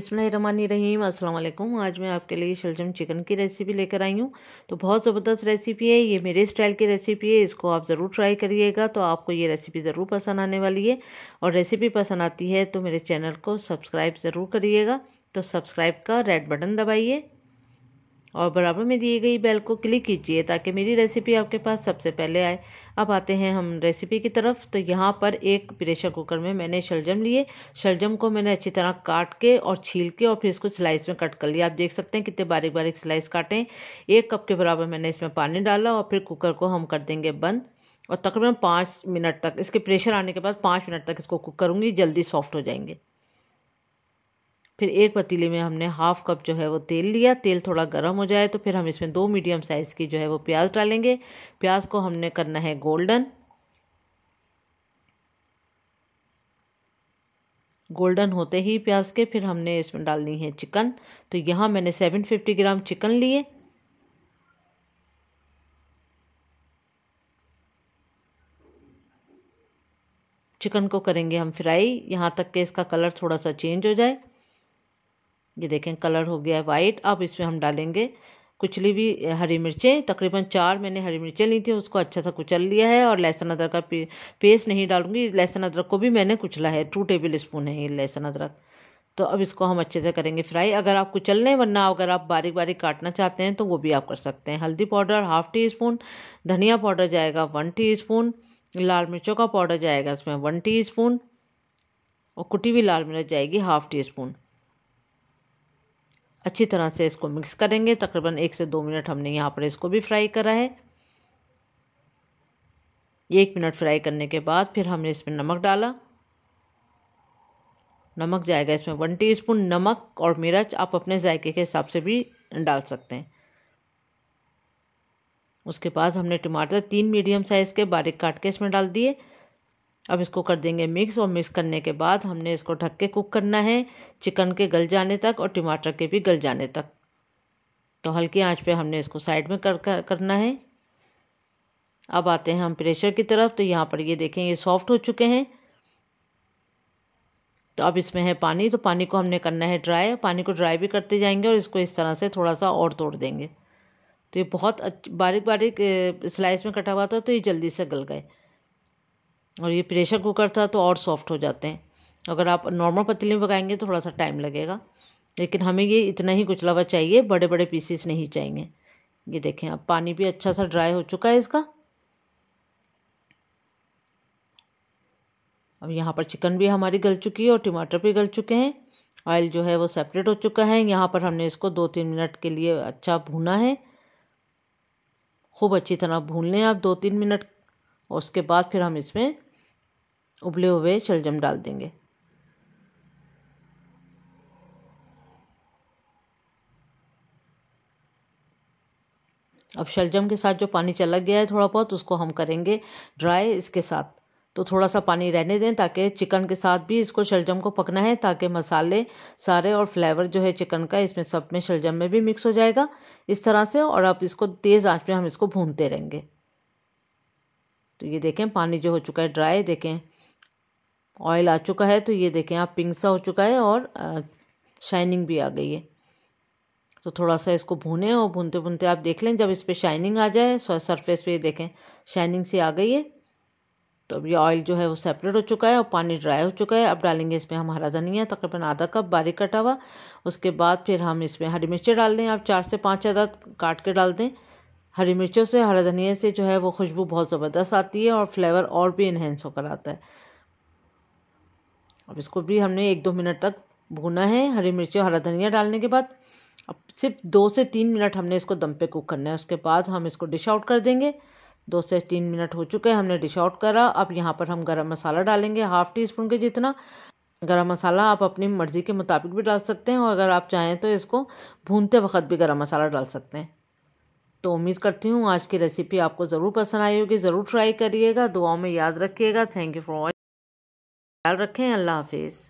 अस्सलाम वालेकुम आज मैं आपके लिए शलजम चिकन की रेसिपी लेकर आई हूँ तो बहुत ज़बरदस्त रेसिपी है ये मेरे स्टाइल की रेसिपी है इसको आप ज़रूर ट्राई करिएगा तो आपको ये रेसिपी ज़रूर पसंद आने वाली है और रेसिपी पसंद आती है तो मेरे चैनल को सब्सक्राइब ज़रूर करिएगा तो सब्सक्राइब का रेड बटन दबाइए और बराबर में दिए गई बेल को क्लिक कीजिए ताकि मेरी रेसिपी आपके पास सबसे पहले आए अब आते हैं हम रेसिपी की तरफ तो यहाँ पर एक प्रेशर कुकर में मैंने शलजम लिए शलजम को मैंने अच्छी तरह काट के और छील के और फिर इसको स्लाइस में कट कर लिया आप देख सकते हैं कितने बारीक बारीक स्लाइस काटें एक कप के बराबर मैंने इसमें पानी डाला और फिर कुकर को हम कर देंगे बंद और तकरीबन पाँच मिनट तक इसके प्रेशर आने के बाद पाँच मिनट तक इसको कुक करूँगी जल्दी सॉफ्ट हो जाएंगे फिर एक पतीले में हमने हाफ कप जो है वो तेल लिया तेल थोड़ा गर्म हो जाए तो फिर हम इसमें दो मीडियम साइज़ की जो है वो प्याज डालेंगे प्याज को हमने करना है गोल्डन गोल्डन होते ही प्याज के फिर हमने इसमें डालनी है चिकन तो यहाँ मैंने सेवन फिफ्टी ग्राम चिकन लिए चिकन को करेंगे हम फ्राई यहाँ तक के इसका कलर थोड़ा सा चेंज हो जाए ये देखें कलर हो गया है वाइट अब इसमें हम डालेंगे कुचली भी हरी मिर्चें तकरीबन चार मैंने हरी मिर्चें ली थी उसको अच्छा सा कुचल लिया है और लहसुन अदरक का पेस्ट नहीं डालूंगी लहसुन अदरक को भी मैंने कुचला है टू टेबल स्पून है ये लहसुन अदरक तो अब इसको हम अच्छे से करेंगे फ्राई अगर आप कुचल लें वरना अगर आप बारीक बारीक काटना चाहते हैं तो वो भी आप कर सकते हैं हल्दी पाउडर हाफ़ टी स्पून धनिया पाउडर जाएगा वन टी स्पून लाल मिर्चों का पाउडर जाएगा उसमें वन टी स्पून और कुटी हुई लाल मिर्च जाएगी हाफ़ टी स्पून अच्छी तरह से इसको मिक्स करेंगे तकरीबन एक से दो मिनट हमने यहाँ पर इसको भी फ्राई करा है एक मिनट फ्राई करने के बाद फिर हमने इसमें नमक डाला नमक जाएगा इसमें वन टीस्पून नमक और मिर्च आप अपने जायके के हिसाब से भी डाल सकते हैं उसके बाद हमने टमाटर तीन मीडियम साइज़ के बारीक काट के इसमें डाल दिए अब इसको कर देंगे मिक्स और मिक्स करने के बाद हमने इसको ढक के कुक करना है चिकन के गल जाने तक और टमाटर के भी गल जाने तक तो हल्की आंच पे हमने इसको साइड में कर, कर करना है अब आते हैं हम प्रेशर की तरफ तो यहाँ पर ये देखें ये सॉफ्ट हो चुके हैं तो अब इसमें है पानी तो पानी को हमने करना है ड्राई पानी को ड्राई भी करते जाएंगे और इसको इस तरह से थोड़ा सा और तोड़ देंगे तो ये बहुत बारीक बारीक स्लाइस में कटा हुआ था तो ये जल्दी से गल गए और ये प्रेशर कुकर था तो और सॉफ्ट हो जाते हैं अगर आप नॉर्मल पतीले में पकाएंगे तो थोड़ा सा टाइम लगेगा लेकिन हमें ये इतना ही कुचलावा चाहिए बड़े बड़े पीसेस नहीं चाहिए ये देखें अब पानी भी अच्छा सा ड्राई हो चुका है इसका अब यहाँ पर चिकन भी हमारी गल चुकी है और टमाटर भी गल चुके हैं ऑयल जो है वो सेपरेट हो चुका है यहाँ पर हमने इसको दो तीन मिनट के लिए अच्छा भूना है खूब अच्छी तरह भून लें आप दो तीन मिनट और उसके बाद फिर हम इसमें उबले हुए शलजम डाल देंगे अब शलजम के साथ जो पानी चला गया है थोड़ा बहुत उसको हम करेंगे ड्राई इसके साथ तो थोड़ा सा पानी रहने दें ताकि चिकन के साथ भी इसको शलजम को पकना है ताकि मसाले सारे और फ्लेवर जो है चिकन का इसमें सब में शलजम में भी मिक्स हो जाएगा इस तरह से और अब इसको तेज़ आंच में हम इसको भूनते रहेंगे तो ये देखें पानी जो हो चुका है ड्राई देखें ऑयल आ चुका है तो ये देखें आप पिंक सा हो चुका है और शाइनिंग भी आ गई है तो थोड़ा सा इसको भूने और भूनते भूनते आप देख लें जब इस पर शाइनिंग आ जाए सरफेस पे देखें शाइनिंग सी आ गई है तो अब ये ऑयल जो है वो सेपरेट हो चुका है और पानी ड्राई हो चुका है अब डालेंगे इसमें हम हरा धनिया तकरीबन आधा कप बारीक कटा हुआ उसके बाद फिर हम इसमें हरी मिर्चें डाल दें आप चार से पाँच अदद काट के डाल दें हरी मिर्चों से हरा धनिया से जो है वो खुशबू बहुत ज़बरदस्त आती है और फ्लेवर और भी इन्हेंस होकर आता है अब इसको भी हमने एक दो मिनट तक भूना है हरी मिर्ची और हरा धनिया डालने के बाद अब सिर्फ दो से तीन मिनट हमने इसको दम पे कुक करना है उसके बाद हम इसको डिश आउट कर देंगे दो से तीन मिनट हो चुके हैं हमने डिश आउट करा अब यहाँ पर हम गरम मसाला डालेंगे हाफ़ टी स्पून के जितना गरम मसाला आप अपनी मर्ज़ी के मुताबिक भी डाल सकते हैं और अगर आप चाहें तो इसको भूनते वक्त भी गरम मसाला डाल सकते हैं तो उम्मीद करती हूँ आज की रेसिपी आपको ज़रूर पसंद आई होगी ज़रूर ट्राई करिएगा दुआओं में याद रखिएगा थैंक यू फॉर ख्याल रखें अल्लाह हाफिज़